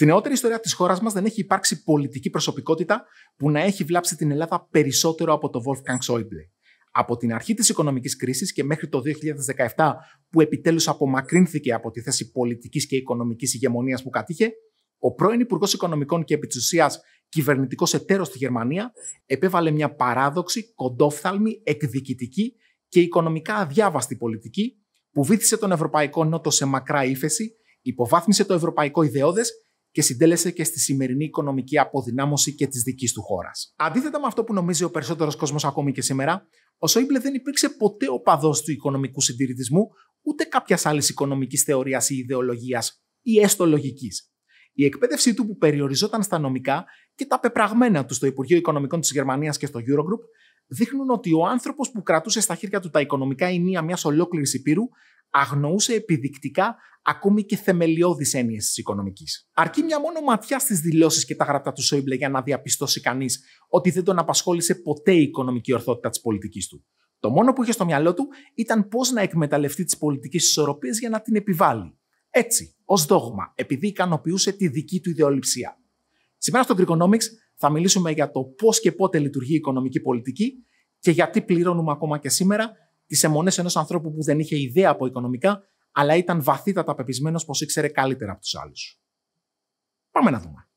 Στην νεότερη ιστορία της χώρας μας δεν έχει υπάρξει πολιτική προσωπικότητα που να έχει βλάψει την Ελλάδα περισσότερο από τον Wolfgang Schäuble. Από την αρχή της οικονομικής κρίσης και μέχρι το 2017, που επιτέλους απομακρύνθηκε από τη θέση πολιτικής και οικονομικής ηγεμονίας που κατήχε, ο πρώην Υπουργός Οικονομικών και επί κυβερνητικός εταίρος στη Γερμανία επέβαλε μια παράδοξη, κοντόφθαλμη, εκδικητική και οικονομικά αδιάβαστη πολιτική που βήθησε τον Ευρωπαϊκό Νότο σε μακρά ύφεση, υποβάθμισε το ευρωπαϊκό ιδεώδες και συντέλεσε και στη σημερινή οικονομική αποδυνάμωση και της δικής του χώρας. Αντίθετα με αυτό που νομίζει ο περισσότερος κόσμος ακόμη και σήμερα, ο Σόιμπλε δεν υπήρξε ποτέ ο παδός του οικονομικού συντηρητισμού, ούτε κάποιας άλλης οικονομικής θεωρίας ή ιδεολογίας ή έστω λογικής. Η εκπαίδευσή του που περιοριζόταν στα νομικά και τα πεπραγμένα του στο Υπουργείο Οικονομικών της Γερμανίας και στο Eurogroup δείχνουν ότι ο άνθρωπος που κρατούσε στα χέρια του τα οικονομικά ενία μιας ολόκληρης Υπήρου αγνοούσε επιδεικτικά ακόμη και θεμελιώδεις έννοιες της οικονομικής. Αρκεί μια μόνο ματιά στις δηλώσεις και τα γραπτά του Σόιμπλε για να διαπιστώσει κανείς ότι δεν τον απασχόλησε ποτέ η οικονομική ορθότητα της πολιτικής του. Το μόνο που είχε στο μυαλό του ήταν πώς να εκμεταλλευτεί τις πολιτικές ισορροπίες για να την επιβάλλει. Έτσι, ως δόγμα, επειδή ικανοποιούσε τη δική του ιδεολειψία. Σήμερα στο Greekonomics θα μιλήσουμε για το πώς και πότε λειτουργεί η οικονομική πολιτική και γιατί πληρώνουμε ακόμα και σήμερα τις αιμονές ενός ανθρώπου που δεν είχε ιδέα από οικονομικά, αλλά ήταν βαθύτατα πεπισμένος πως ήξερε καλύτερα από τους άλλους. Πάμε να δούμε.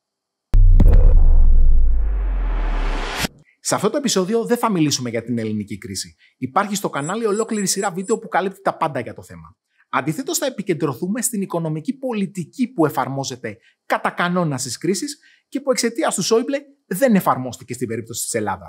Σε αυτό το επεισόδιο δεν θα μιλήσουμε για την ελληνική κρίση. Υπάρχει στο κανάλι ολόκληρη σειρά βίντεο που καλύπτει τα πάντα για το θέμα. Αντιθέτως, θα επικεντρωθούμε στην οικονομική πολιτική που εφαρμόζεται κατά κανόνα στις κρίσεις και που εξαιτίας του Σόιμπλε δεν εφαρμόστηκε στην περίπτωση της Ελλάδας.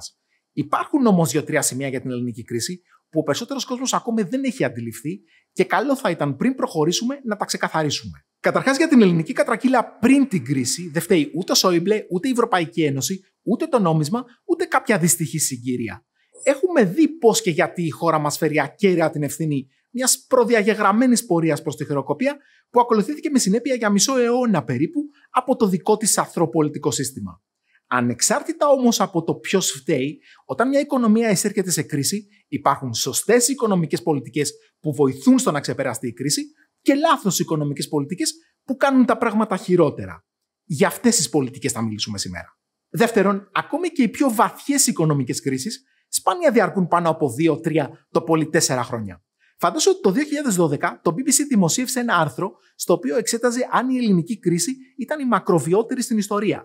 Υπάρχουν όμως δύο-τρία σημεία για την ελληνική κρίση που ο περισσότερος κόσμος ακόμη δεν έχει αντιληφθεί και καλό θα ήταν πριν προχωρήσουμε να τα ξεκαθαρίσουμε. Καταρχάς για την ελληνική κατρακύλα πριν την κρίση δεν φταίει ούτε ο Σόιμπλε, ούτε η Ευρωπαϊκή Ένωση, ούτε το νόμισμα, ούτε κάποια δυστυχή συγκύρια. Έχουμε δει πώς και γιατί η χώρα μας φέρει ακέραια την ευθύνη μιας προδιαγεγραμμένης πορείας προς τη χρεοκοπία που ακολουθήθηκε με συνέπεια για μισό αιώνα περίπου από το δικό της αθροπολιτικό σύστημα. Ανεξάρτητα όμως από το ποιος φταίει, όταν μια οικονομία εισέρχεται σε κρίση, Υπάρχουν σωστές οικονομικές πολιτικές που βοηθούν στο να ξεπεραστεί η κρίση και λάθος οικονομικές πολιτικές που κάνουν τα πράγματα χειρότερα. Για αυτές τις πολιτικές θα μιλήσουμε σήμερα. Δεύτερον, ακόμη και οι πιο βαθιές οικονομικές κρίσεις σπάνια διαρκούν πάνω από 2-3, το πολύ 4 χρόνια. Φαντάσου ότι το 2012 το BBC δημοσίευσε ένα άρθρο στο οποίο εξέταζε αν η ελληνική κρίση ήταν η μακροβιότερη στην ιστορία.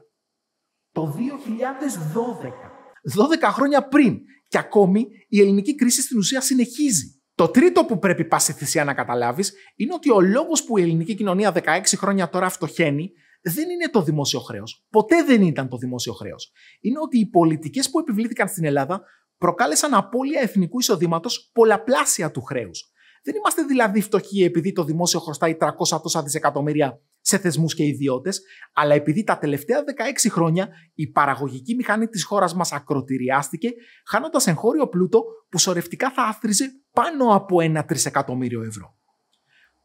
Το 2012 12 χρόνια πριν. Και ακόμη η ελληνική κρίση στην ουσία συνεχίζει. Το τρίτο που πρέπει πάση θυσία να καταλάβεις είναι ότι ο λόγος που η ελληνική κοινωνία 16 χρόνια τώρα φτωχαίνει δεν είναι το δημόσιο χρέος. Ποτέ δεν ήταν το δημόσιο χρέος. Είναι ότι οι πολιτικές που επιβλήθηκαν στην Ελλάδα προκάλεσαν απώλεια εθνικού εισοδήματος πολλαπλάσια του χρέους. Δεν είμαστε δηλαδή φτωχοί επειδή το δημόσιο χρωστάει 300 τόσα δισεκατομμύρια σε θεσμούς και ιδιώτες, αλλά επειδή τα τελευταία 16 χρόνια η παραγωγική μηχανή της χώρας μας ακροτηριάστηκε, χάνοντας εγχώριο πλούτο που σορευτικά θα άθριζε πάνω από ένα τρισεκατομμύριο ευρώ.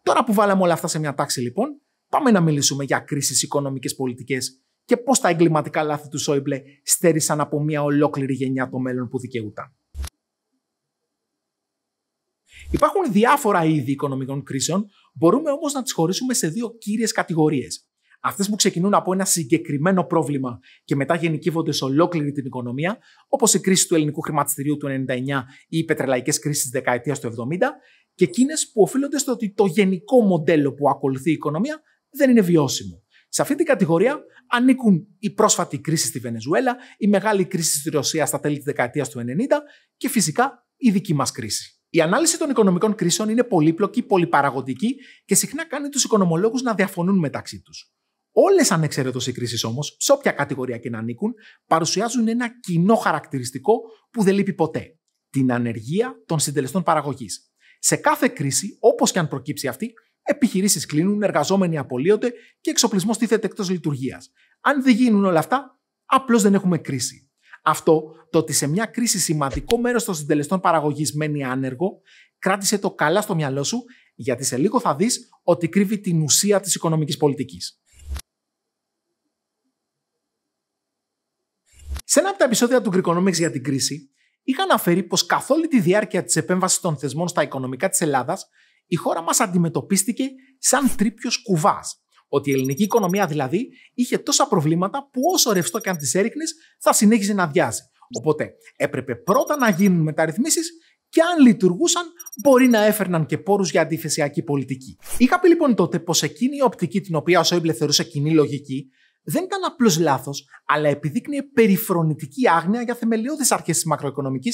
Τώρα που βάλαμε όλα αυτά σε μια τάξη, λοιπόν, πάμε να μιλήσουμε για κρίσεις οικονομικές πολιτικές και πώς τα εγκληματικά λάθη του Σόιμπλε στέρισαν από μια ολόκληρη γενιά το μέλλον που δικαιούταν. Υπάρχουν διάφορα είδη οικονομικών κρίσεων, μπορούμε όμως να τις χωρίσουμε σε δύο κύριες κατηγορίες. Αυτές που ξεκινούν από ένα συγκεκριμένο πρόβλημα και μετά γενικεύονται σε ολόκληρη την οικονομία, όπως η κρίση του ελληνικού χρηματιστηρίου του 99 ή οι πετρελαϊκές κρίσεις της δεκαετίας του 70, και εκείνες που οφείλονται στο ότι το γενικό μοντέλο που ακολουθεί η οικονομία δεν είναι βιώσιμο. Σε αυτή την κατηγορία ανήκουν η πρόσφατη κρίση στη Βενεζουέλα, η μεγάλη κρίση στη Ρωσίας στα τέλη της δεκαετίας του 90 και φυσικά η δική μας κρίση. Η ανάλυση των οικονομικών κρίσεων είναι πολύπλοκη, πολυπαραγωγική και συχνά κάνει τους οικονομολόγους να διαφωνούν μεταξύ τους. Όλες ανεξαιρέτω οι κρίσεις όμως, σε όποια κατηγορία και να ανήκουν, παρουσιάζουν ένα κοινό χαρακτηριστικό που δεν λείπει ποτέ. Την ανεργία των συντελεστών παραγωγής. Σε κάθε κρίση, όπως και αν προκύψει αυτή, επιχειρήσεις κλείνουν, εργαζόμενοι απολύονται και εξοπλισμός τίθεται εκτός λειτουργίας. Αν δεν γίνουν όλα αυτά, απλώς δεν έχουμε κρίση. Αυτό το ότι σε μια κρίση σημαντικό μέρος των συντελεστών παραγωγής μένει άνεργο, κράτησε το καλά στο μυαλό σου, γιατί σε λίγο θα δεις ότι κρύβει την ουσία της οικονομικής πολιτικής. Σε ένα από τα επεισόδια του Greekonomics για την κρίση, είχα αναφέρει πως καθ' όλη τη διάρκεια της επέμβασης των θεσμών στα οικονομικά της Ελλάδας, η χώρα μας αντιμετωπίστηκε σαν τρίπιος κουβάς, ότι η ελληνική οικονομία δηλαδή είχε τόσα προβλήματα που όσο ρευστό και αν τις έριχνες, θα συνέχιζε να αδειάζει. Οπότε έπρεπε πρώτα να γίνουν μεταρρυθμίσεις και αν λειτουργούσαν, μπορεί να έφερναν και πόρους για αντιθεσιακή πολιτική. Είχα πει λοιπόν τότε πως εκείνη η οπτική την οποία ο Σόιμπλε θεωρούσε κοινή λογική δεν ήταν απλώς λάθος, αλλά επιδείκνυε περιφρονητική άγνοια για θεμελιώδεις αρχές της μακροοικονομικής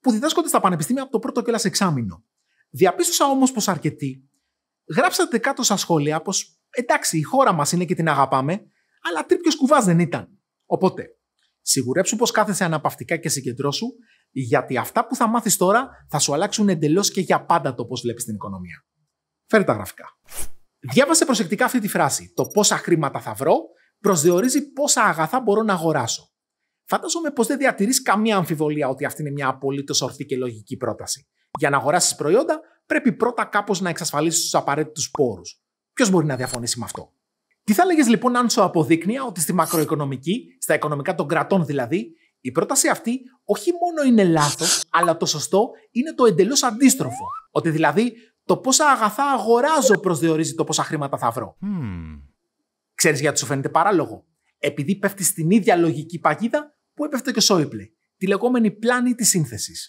που διδάσκονται στα πανεπιστήμια από το πρώτο κιόλα εξάμεινο. Διαπίστωσα όμως πως αρκετοί γράψατε κάτω στα σχόλια πως εντάξει, η χώρα μας είναι και την αγαπάμε, αλλά τρίπιος κουβάς δεν ήταν. Οπότε, σιγουρέψου πως κάθεσαι αναπαυτικά και συγκεντρώσου, γιατί αυτά που θα μάθεις τώρα θα σου αλλάξουν εντελώς και για πάντα το πώς βλέπεις την οικονομία. Φέρε τα γραφικά. Διάβασε προσεκτικά αυτή τη φράση. Το πόσα χρήματα θα βρω προσδιορίζει πόσα αγαθά μπορώ να αγοράσω. Φαντάζομαι πως δεν διατηρείς καμία αμφιβολία ότι αυτή είναι μια απολύτως ορθή και λογική πρόταση. Για να αγοράσεις προϊόντα, πρέπει πρώτα κάπως να εξασφαλίσεις τους απαραίτητους πόρους. Ποιος μπορεί να διαφωνήσει με αυτό. Τι θα έλεγες λοιπόν αν σου αποδείκνυα ότι στη μακροοικονομική, στα οικονομικά των κρατών δηλαδή, η πρόταση αυτή όχι μόνο είναι λάθος, αλλά το σωστό είναι το εντελώς αντίστροφο. Ότι δηλαδή το πόσα αγαθά αγοράζω προσδιορίζει το πόσα χρήματα θα βρω. Ξέρεις γιατί σου φαίνεται παράλογο. Επειδή πέφτει στην ίδια λογική παγίδα που έπεφτε και ο Σόιπλε, τη λεγόμενη πλάνη της σύνθεσης.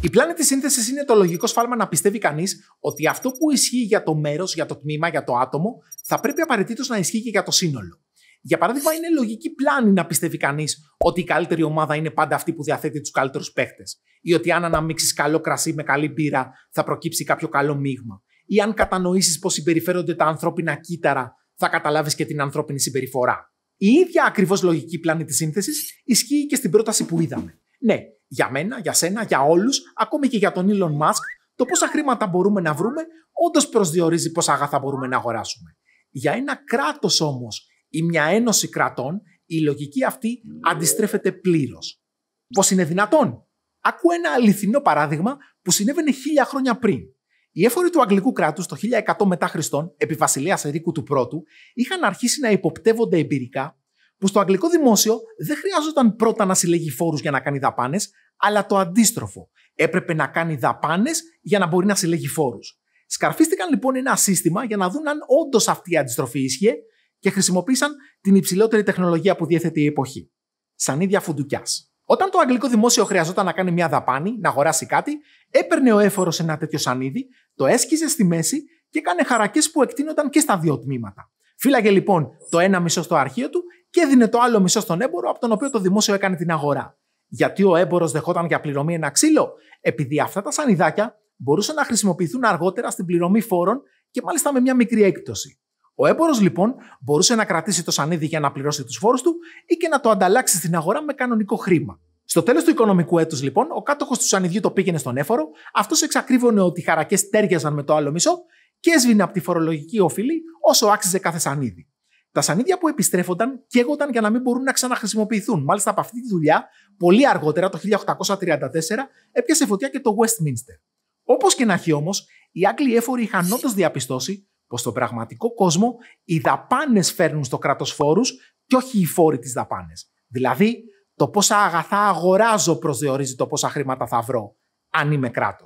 Η πλάνη τη σύνθεσης είναι το λογικό σφάλμα να πιστεύει κανείς ότι αυτό που ισχύει για το μέρος, για το τμήμα, για το άτομο, θα πρέπει απαραίτητος να ισχύει και για το σύνολο. Για παράδειγμα, είναι λογική πλάνη να πιστεύει κανείς ότι η καλύτερη ομάδα είναι πάντα αυτή που διαθέτει τους καλύτερους παίχτες. Ή ότι αν αναμίξεις καλό κρασί με καλή πύρα, θα προκύψει κάποιο καλό μείγμα. Ή αν κατανοήσεις πώ συμπεριφέρονται τα ανθρώπινα κύτταρα, θα καταλάβεις και την ανθρώπινη συμπεριφορά. Η ίδια ακριβώς λογική πλάνη τη σύνθεσης ισχύει και στην πρόταση που είδαμε. Ναι, για μένα, για σένα, για όλους, ακόμη και για τον Elon Musk, το πόσα χρήματα μπορούμε να βρούμε, όντως προσδιορίζει πόσα αγαθά μπορούμε να αγοράσουμε. Για ένα κράτος όμως ή μια ένωση κρατών, η λογική αυτή αντιστρέφεται πλήρως. Πώς είναι δυνατόν. Ακούω ένα αληθινό παράδειγμα που συνέβαινε χίλια χρόνια πριν. Οι έφοροι του Αγγλικού κράτους το 1100 μετά Χριστόν, επί βασιλεία Ερίκου του Πρώτου, είχαν αρχίσει να υποπτεύονται εμπειρικά που στο αγγλικό δημόσιο δεν χρειάζονταν πρώτα να συλλέγει φόρους για να κάνει δαπάνες, αλλά το αντίστροφο. Έπρεπε να κάνει δαπάνες για να μπορεί να συλλέγει φόρους. Σκαρφίστηκαν λοιπόν ένα σύστημα για να δουν αν όντως αυτή η αντιστροφή ίσχυε και χρησιμοποίησαν την υψηλότερη τεχνολογία που διέθετε η εποχή. Σανίδια φουντουκιάς. Όταν το αγγλικό δημόσιο χρειαζόταν να κάνει μια δαπάνη, να αγοράσει κάτι, έπαιρνε ο έφορος ένα τέτοιο σανίδι, το έσκιζε στη μέση και έκανε χαρακές που εκτείνονταν και στα δύο τμήματα. Φύλαγε λοιπόν το ένα μισό στο αρχείο του και έδινε το άλλο μισό στον έμπορο, από τον οποίο το δημόσιο έκανε την αγορά. Γιατί ο έμπορο δεχόταν για πληρωμή ένα ξύλο, επειδή αυτά τα σανιδάκια μπορούσαν να χρησιμοποιηθούν αργότερα στην πληρωμή φόρων και μάλιστα με μια μικρή έκπτωση. Ο έμπορο λοιπόν μπορούσε να κρατήσει το σανίδι για να πληρώσει τους φόρους του ή και να το ανταλλάξει στην αγορά με κανονικό χρήμα. Στο τέλος του οικονομικού έτους, λοιπόν, ο κάτοχος του σανιδιού το πήγαινε στον έφορο, αυτός εξακρίβωνε ότι οι χαρακές τέριαζαν με το άλλο μισό και έσβηνε από τη φορολογική οφειλή όσο άξιζε κάθε σανίδι. Τα σανίδια που επιστρέφονταν καίγονταν για να μην μπορούν να ξαναχρησιμοποιηθούν. Μάλιστα από αυτή τη δουλειά, πολύ αργότερα, το 1834, έπιασε φωτιά και το Westminster. Όπως και να έχει όμως, οι Άγγλοι έφοροι είχαν όντως διαπιστώσει πως στον πραγματικό κόσμο οι δαπάνες φέρνουν στο κράτος φόρους και όχι οι φόροι τις δαπάνες. Δηλαδή, το πόσα αγαθά αγοράζω προσδιορίζει το πόσα χρήματα θα βρω, αν είμαι κράτος.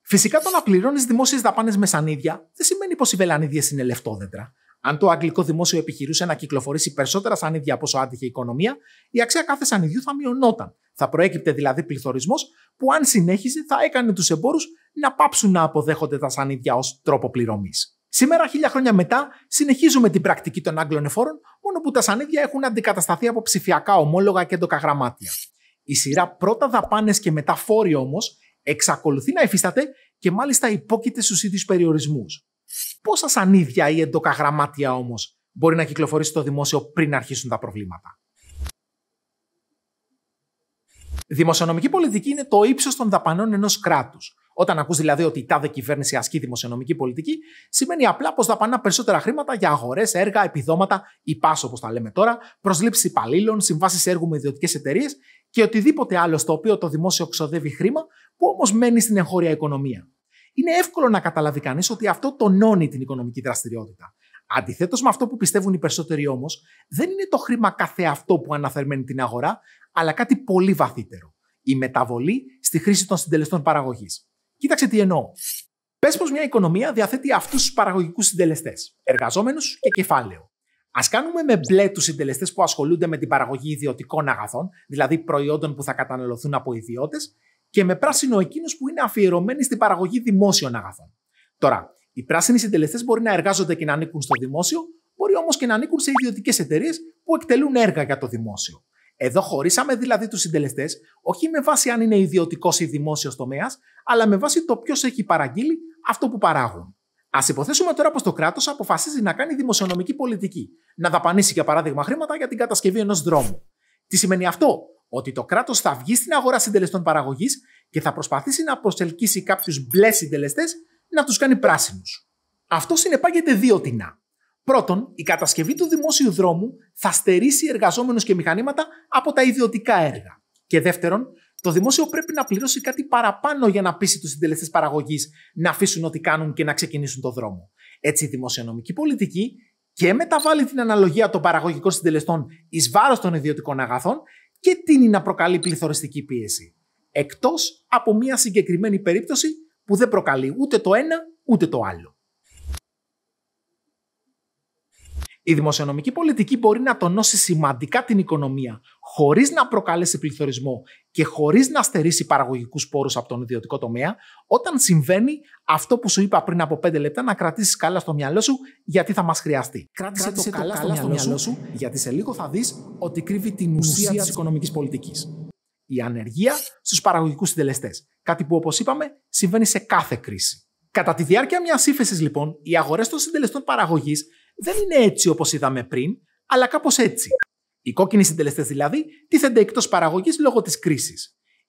Φυσικά, το να πληρώνεις δημόσιες δαπάνες με σανίδια δεν σημαίνει πως οι βελανίδιες είναι λεφτόδεντρα. Αν το αγγλικό δημόσιο επιχειρούσε να κυκλοφορήσει περισσότερα σανίδια από όσο άντυχε η οικονομία, η αξία κάθε σανιδιού θα μειωνόταν. Θα προέκυπτε δηλαδή πληθωρισμός που, αν συνέχιζε, θα έκανε τους εμπόρους να πάψουν να αποδέχονται τα σανίδια ως τρόπο πληρωμής. Σήμερα, χίλια χρόνια μετά, συνεχίζουμε την πρακτική των Άγγλων εφόρων, μόνο που τα σανίδια έχουν αντικατασταθεί από ψηφιακά ομόλογα και έντοκα Η σειρά πρώτα δαπάνες και μετά φόροι όμως εξακολουθεί να υφίσταται και μάλιστα υπόκειται στους ίδιους περιορισμούς. Πόσα σανίδια ή εντοκαγραμμάτια όμως μπορεί να κυκλοφορήσει στο δημόσιο πριν αρχίσουν τα προβλήματα. Δημοσιονομική πολιτική είναι το ύψος των δαπανών ενός κράτους. Όταν ακούς δηλαδή ότι η τάδε κυβέρνηση ασκεί δημοσιονομική πολιτική, σημαίνει απλά πως δαπανά περισσότερα χρήματα για αγορές, έργα, επιδόματα, υπά όπως τα λέμε τώρα, προσλήψεις υπαλλήλων, συμβάσεις έργου με ιδιωτικές εταιρείες και οτιδήποτε άλλο το οποίο το δημόσιο απλα πω δαπανα περισσοτερα χρηματα για αγορε εργα επιδοματα ή πάσο οπω τα λεμε τωρα προσληψει χρήμα που όμως μένει στην εγχώρια οικονομία είναι εύκολο να καταλάβει κανείς ότι αυτό τονώνει την οικονομική δραστηριότητα. Αντιθέτως με αυτό που πιστεύουν οι περισσότεροι όμως, δεν είναι το χρήμα καθεαυτό που αναθερμαίνει την αγορά, αλλά κάτι πολύ βαθύτερο. Η μεταβολή στη χρήση των συντελεστών παραγωγής. Κοίταξε τι εννοώ. Πες πως μια οικονομία διαθέτει αυτούς τους παραγωγικούς συντελεστές, εργαζόμενους και κεφάλαιο. Ας κάνουμε με μπλε τους συντελεστές που ασχολούνται με την παραγωγή ιδιωτικών αγαθών, δηλαδή προϊόντων που θα καταναλωθούν από ιδιώτες, και με πράσινο εκείνου που είναι αφιερωμένοι στην παραγωγή δημόσιων αγαθών. Τώρα, οι πράσινοι συντελεστές μπορεί να εργάζονται και να ανήκουν στο δημόσιο, μπορεί όμως και να ανήκουν σε ιδιωτικές εταιρείες που εκτελούν έργα για το δημόσιο. Εδώ χωρίσαμε δηλαδή τους συντελεστές όχι με βάση αν είναι ιδιωτικός ή δημόσιος τομέας, αλλά με βάση το ποιος έχει παραγγείλει αυτό που παράγουν. Ας υποθέσουμε τώρα πως το κράτος αποφασίζει να κάνει δημοσιονομική πολιτική, να δαπανίσει για παράδειγμα χρήματα για την κατασκευή ενός δρόμου. Τι σημαίνει αυτό, ότι το κράτος θα βγει στην αγορά συντελεστών παραγωγής και θα προσπαθήσει να προσελκύσει κάποιους μπλε συντελεστές να τους κάνει πράσινους. Αυτό συνεπάγεται δύο τεινά. Πρώτον, η κατασκευή του δημόσιου δρόμου θα στερήσει εργαζόμενους και μηχανήματα από τα ιδιωτικά έργα. Και δεύτερον, το δημόσιο πρέπει να πληρώσει κάτι παραπάνω για να πείσει τους συντελεστές παραγωγής να αφήσουν ό,τι κάνουν και να ξεκινήσουν το δρόμο. Έτσι, η δημοσιονομική πολιτική και μεταβάλλει την αναλογία των παραγωγικών συντελεστών εις βάρος των ιδιωτικών αγαθών και τίνει να προκαλεί πληθωριστική πίεση. Εκτός από μια συγκεκριμένη περίπτωση που δεν προκαλεί ούτε το ένα ούτε το άλλο. Η δημοσιονομική πολιτική μπορεί να τονώσει σημαντικά την οικονομία χωρίς να προκαλέσει πληθωρισμό και χωρίς να στερήσει παραγωγικούς πόρους από τον ιδιωτικό τομέα, όταν συμβαίνει αυτό που σου είπα πριν από 5 λεπτά να κρατήσεις καλά στο μυαλό σου γιατί θα μας χρειαστεί. Κράτησε, το, καλά στο μυαλό σου, γιατί σε λίγο θα δεις ότι κρύβει την ουσία τη οικονομικής πολιτικής. Η ανεργία στους παραγωγικούς συντελεστές. Κάτι που, όπως είπαμε, συμβαίνει σε κάθε κρίση. Κατά τη διάρκεια μιας ύφεσης, λοιπόν, οι αγορές των συντελεστών παραγωγής δεν είναι έτσι όπως είδαμε πριν, αλλά κάπως έτσι. Οι κόκκινοι συντελεστές δηλαδή τίθενται εκτός παραγωγής λόγω της κρίσης.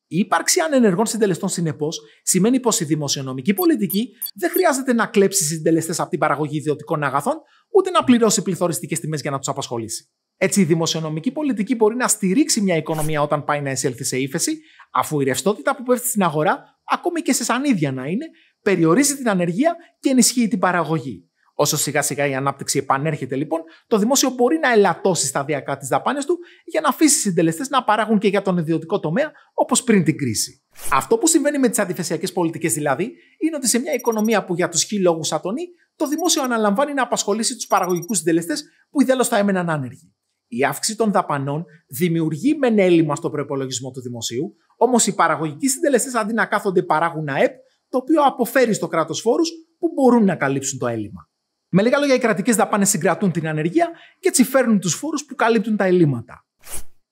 Η ύπαρξη ανενεργών συντελεστών, συνεπώς, σημαίνει πως η δημοσιονομική πολιτική δεν χρειάζεται να κλέψει συντελεστές από την παραγωγή ιδιωτικών αγαθών, ούτε να πληρώσει πληθωριστικές τιμές για να τους απασχολήσει. Έτσι, η δημοσιονομική πολιτική μπορεί να στηρίξει μια οικονομία όταν πάει να εισέλθει σε ύφεση, αφού η ρευστότητα που πέφτει στην αγορά, ακόμη και σε σανίδια να είναι, περιορίζει την ανεργία και ενισχύει την παραγωγή. Όσο σιγά σιγά η ανάπτυξη επανέρχεται λοιπόν, το δημόσιο μπορεί να ελαττώσει σταδιακά τις δαπάνες του για να αφήσει συντελεστές να παράγουν και για τον ιδιωτικό τομέα όπως πριν την κρίση. Αυτό που συμβαίνει με τις αντιφεσιακές πολιτικές δηλαδή είναι ότι σε μια οικονομία που για τους χι λόγους ατονεί, το δημόσιο αναλαμβάνει να απασχολήσει τους παραγωγικούς συντελεστές που ιδέως θα έμεναν άνεργοι. Η αύξηση των δαπανών δημιουργεί μεν έλλειμμα στο προπολογισμό του δημοσίου, όμως οι παραγωγικοί συντελεστές αντί να κάθονται παράγουν ΑΕΠ, το οποίο αποφέρει στο κράτος φόρους που μπορούν να καλύψουν το έλλειμμα. Με λίγα λόγια, οι κρατικές δαπάνες συγκρατούν την ανεργία και έτσι φέρνουν τους φόρους που καλύπτουν τα ελλείμματα.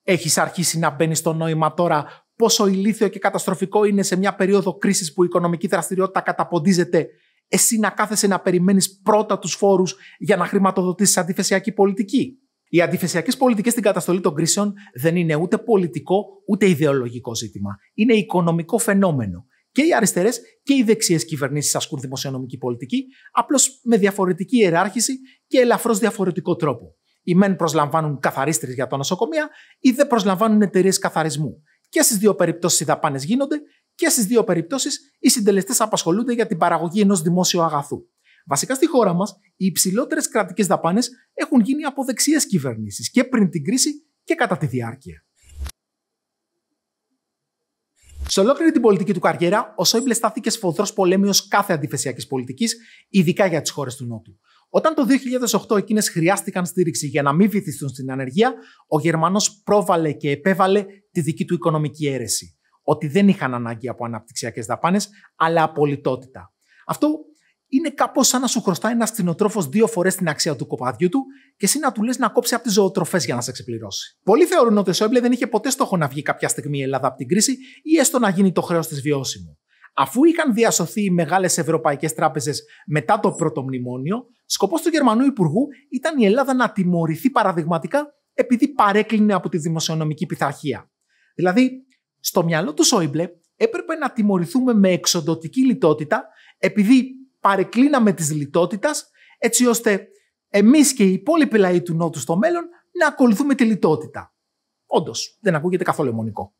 Έχεις αρχίσει να μπαίνει στο νόημα τώρα πόσο ηλίθιο και καταστροφικό είναι σε μια περίοδο κρίσης που η οικονομική δραστηριότητα καταποντίζεται, εσύ να κάθεσαι να περιμένεις πρώτα τους φόρους για να χρηματοδοτήσεις αντιφεσιακή πολιτική. Οι αντιφεσιακές πολιτικές στην καταστολή των κρίσεων δεν είναι ούτε πολιτικό ούτε ιδεολογικό ζήτημα. Είναι οικονομικό φαινόμενο και οι αριστερές και οι δεξιές κυβερνήσεις ασκούν δημοσιονομική πολιτική, απλώς με διαφορετική ιεράρχηση και ελαφρώς διαφορετικό τρόπο. Οι μεν προσλαμβάνουν καθαρίστρε για τα νοσοκομεία, οι δε προσλαμβάνουν εταιρείες καθαρισμού. Και στις δύο περιπτώσεις οι δαπάνες γίνονται και στις δύο περιπτώσεις οι συντελεστές απασχολούνται για την παραγωγή ενός δημόσιου αγαθού. Βασικά στη χώρα μας, οι υψηλότερες κρατικές δαπάνες έχουν γίνει από δεξιές κυβερνήσεις και πριν την κρίση και κατά τη διάρκεια. Σε ολόκληρη την πολιτική του καριέρα, ο Σόιμπλε στάθηκε σφοδρός πολέμιος κάθε αντιφεσιακής πολιτικής, ειδικά για τις χώρες του Νότου. Όταν το 2008 εκείνες χρειάστηκαν στήριξη για να μην βυθιστούν στην ανεργία, ο Γερμανός πρόβαλε και επέβαλε τη δική του οικονομική αίρεση. Ότι δεν είχαν ανάγκη από αναπτυξιακές δαπάνες, αλλά απολυτότητα. Αυτό είναι κάπως σαν να σου χρωστάει ένας κτηνοτρόφος δύο φορές την αξία του κοπαδιού του και εσύ να του λες να κόψει από τις ζωοτροφές για να σε ξεπληρώσει. Πολλοί θεωρούν ότι ο Σόιμπλε δεν είχε ποτέ στόχο να βγει κάποια στιγμή η Ελλάδα από την κρίση ή έστω να γίνει το χρέος της βιώσιμο. Αφού είχαν διασωθεί οι μεγάλες ευρωπαϊκές τράπεζες μετά το πρώτο μνημόνιο, σκοπός του Γερμανού Υπουργού ήταν η Ελλάδα να τιμωρηθεί παραδειγματικά επειδή παρέκλεινε από τη δημοσιονομική πειθαρχία. Δηλαδή, στο μυαλό του Σόιμπλε έπρεπε να τιμωρηθούμε με εξοντοτική λιτότητα επειδή παρεκκλίναμε της λιτότητας έτσι ώστε εμείς και οι υπόλοιποι λαοί του Νότου στο μέλλον να ακολουθούμε τη λιτότητα. Όντως, δεν ακούγεται καθόλου αιμονικό.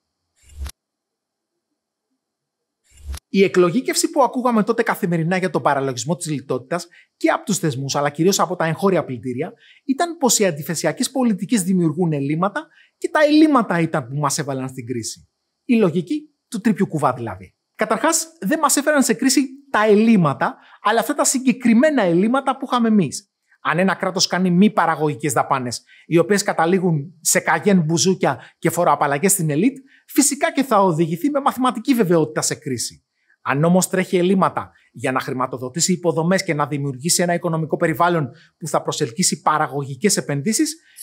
Η εκλογήκευση που ακούγαμε τότε καθημερινά για τον παραλογισμό της λιτότητας και από τους θεσμούς, αλλά κυρίως από τα εγχώρια πλητήρια, ήταν πως οι αντιθεσιακέ πολιτικές δημιουργούν ελλείμματα και τα ελλείμματα ήταν που μας έβαλαν στην κρίση. Η λογική του τρίπιου κουβά δηλαδή. Καταρχάς, δεν μας έφεραν σε κρίση τα ελλείμματα, αλλά αυτά τα συγκεκριμένα ελλείμματα που είχαμε εμείς. Αν ένα κράτος κάνει μη παραγωγικές δαπάνες, οι οποίες καταλήγουν σε καγέν μπουζούκια και φοροαπαλλαγές στην ελίτ, φυσικά και θα οδηγηθεί με μαθηματική βεβαιότητα σε κρίση. Αν όμως τρέχει ελλείμματα για να χρηματοδοτήσει υποδομές και να δημιουργήσει ένα οικονομικό περιβάλλον που θα προσελκύσει παραγωγικές επενδύσει,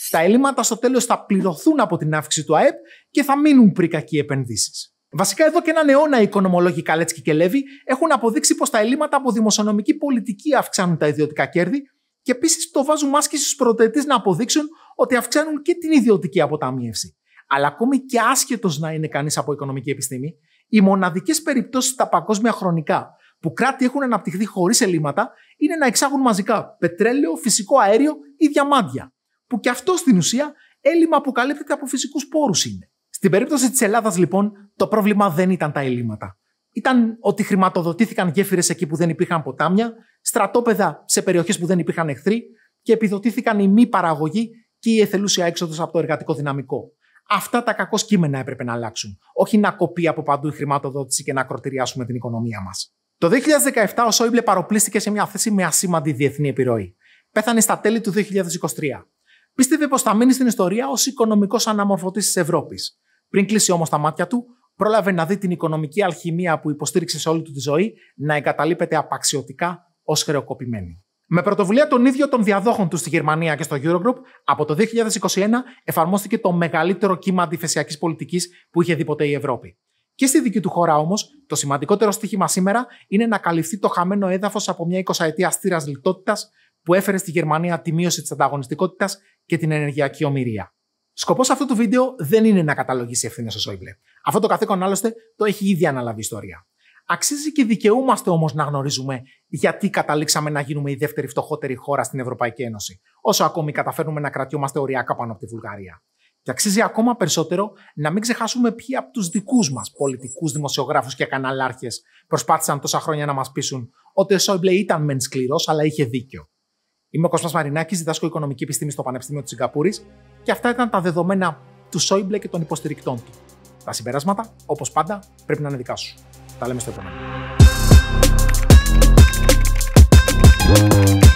τα ελλείμματα στο τέλος θα πληρωθούν από την αύξηση του ΑΕΠ και θα μείνουν πρικακοί επενδύσεις. Βασικά εδώ και έναν αιώνα οι οικονομολόγοι Καλέτσκι και Λέβι έχουν αποδείξει πως τα ελλείμματα από δημοσιονομική πολιτική αυξάνουν τα ιδιωτικά κέρδη και επίσης το βάζουν μάσκες στους πρωτοετέ να αποδείξουν ότι αυξάνουν και την ιδιωτική αποταμίευση. Αλλά ακόμη και άσχετος να είναι κανείς από οικονομική επιστήμη, οι μοναδικές περιπτώσεις στα παγκόσμια χρονικά που κράτη έχουν αναπτυχθεί χωρίς ελλείμματα είναι να εξάγουν μαζικά πετρέλαιο, φυσικό αέριο ή διαμάντια. Που και αυτό στην ουσία έλλειμμα αποκαλύπτεται από φυσικούς πόρους είναι. Στην περίπτωση της Ελλάδας, λοιπόν, το πρόβλημα δεν ήταν τα ελλείμματα. Ήταν ότι χρηματοδοτήθηκαν γέφυρες εκεί που δεν υπήρχαν ποτάμια, στρατόπεδα σε περιοχές που δεν υπήρχαν εχθροί και επιδοτήθηκαν η μη παραγωγή και η εθελούσια έξοδος από το εργατικό δυναμικό. Αυτά τα κακό κείμενα έπρεπε να αλλάξουν. Όχι να κοπεί από παντού η χρηματοδότηση και να ακροτηριάσουμε την οικονομία μας. Το 2017 ο Σόιμπλε παροπλίστηκε σε μια θέση με ασήμαντη διεθνή επιρροή. Πέθανε στα τέλη του 2023. Πίστευε πως θα μείνει στην ιστορία ως οικονομικός αναμορφωτής της Ευρώπης. Πριν κλείσει όμως τα μάτια του, πρόλαβε να δει την οικονομική αλχημία που υποστήριξε σε όλη του τη ζωή να εγκαταλείπεται απαξιωτικά ως χρεοκοπημένη. Με πρωτοβουλία των ίδιων των διαδόχων του στη Γερμανία και στο Eurogroup, από το 2021 εφαρμόστηκε το μεγαλύτερο κύμα αντιφεσιακής πολιτικής που είχε δει ποτέ η Ευρώπη. Και στη δική του χώρα όμως, το σημαντικότερο στοίχημα σήμερα είναι να καλυφθεί το χαμένο έδαφος από μια 20 ετία στήρας λιτότητας που έφερε στη Γερμανία τη μείωση της ανταγωνιστικότητας και την ενεργειακή ομοιρία. Σκοπός αυτού του βίντεο δεν είναι να καταλογίσει ευθύνες ο Σόιμπλε. Αυτό το καθήκον άλλωστε το έχει ήδη αναλάβει η ιστορία. Αξίζει και δικαιούμαστε όμως να γνωρίζουμε γιατί καταλήξαμε να γίνουμε η δεύτερη φτωχότερη χώρα στην Ευρωπαϊκή Ένωση, όσο ακόμη καταφέρνουμε να κρατιόμαστε οριακά πάνω από τη Βουλγαρία. Και αξίζει ακόμα περισσότερο να μην ξεχάσουμε ποιοι από τους δικούς μας πολιτικούς, δημοσιογράφους και καναλάρχες προσπάθησαν τόσα χρόνια να μας πείσουν ότι ο Σόιμπλε ήταν μεν σκληρός, αλλά είχε δίκιο. Είμαι ο Κώσμα Μαρινάκης, διδάσκω οικονομική επιστήμη στο Πανεπιστήμιο της Σιγκαπούρη και αυτά ήταν τα δεδομένα του Σόιμπλε και των υποστηρικτών του. Τα συμπεράσματα, όπως πάντα, πρέπει να είναι δικά σου. Τα λέμε στο επόμενο.